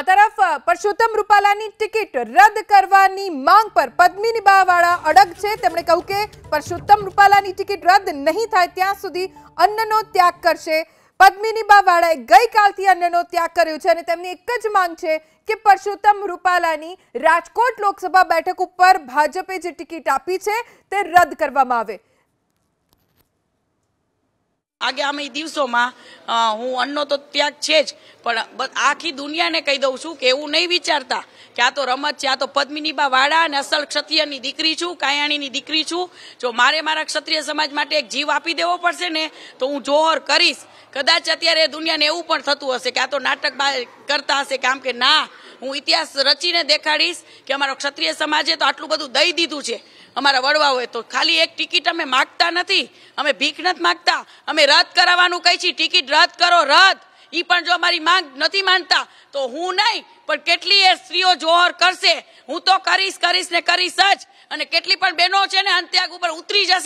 અતaraf પરશુતમ રૂપાલાની ticket રદ કરવાની માંગ પર पद्मिनी बाવાળા અડક છે તેમણે કહ્યું કે પરશુતમ રૂપાલાની ટિકિટ રદ નહીં થાય ત્યાં સુધી અન્નનો ત્યાગ કરશે पद्मिनी बाવાળાએ ગઈકાલથી અન્નનો ત્યાગ કર્યો છે અને તેમની એક જ માંગ છે કે પરશુતમ રૂપાલાની રાજકોટ લોકસભા બેઠક ઉપર ભાજપે જે ટિકિટ આપી છે તે રદ કરવામાં આવે આગામી દિવસોમાં હું અન્નનો તો ત્યાગ છે જ પણ આખી દુનિયાને કહી દઉં છું કે એવું નહીં વિચારતા કે આ તો રમત છે આ તો પદ્મિનીબા વાળા અને અસલ ક્ષત્રિયની દીકરી છું કાયાણીની દીકરી છું જો મારે મારા ક્ષત્રિય સમાજ માટે એક જીવ આપી દેવો પડશે ને તો હું જોહર કરીશ કદાચ અત્યારે દુનિયાને એવું પણ થતું હશે કે આ તો નાટક કરતા હશે કે કે ના હું ઇતિહાસ રચીને દેખાડીશ કે અમારો ક્ષત્રિય સમાજે તો આટલું બધું દઈ દીધું છે અમારા વડવા હોય તો ખાલી એક ટિકિટ અમે માગતા નથી અમે ભીખ નથી માગતા અમે રદ કરાવવાનું કહી છીએ ટિકિટ રદ કરો રદ એ પણ જો અમારી માંગ નથી માનતા તો હું નહીં પણ કેટલી એ સ્ત્રીઓ જોહર કરશે હું તો કરીશ કરીશ ને કરીશ જ અને કેટલી પણ બહેનો છે ને અંત્યાગ ઉપર ઉતરી જશે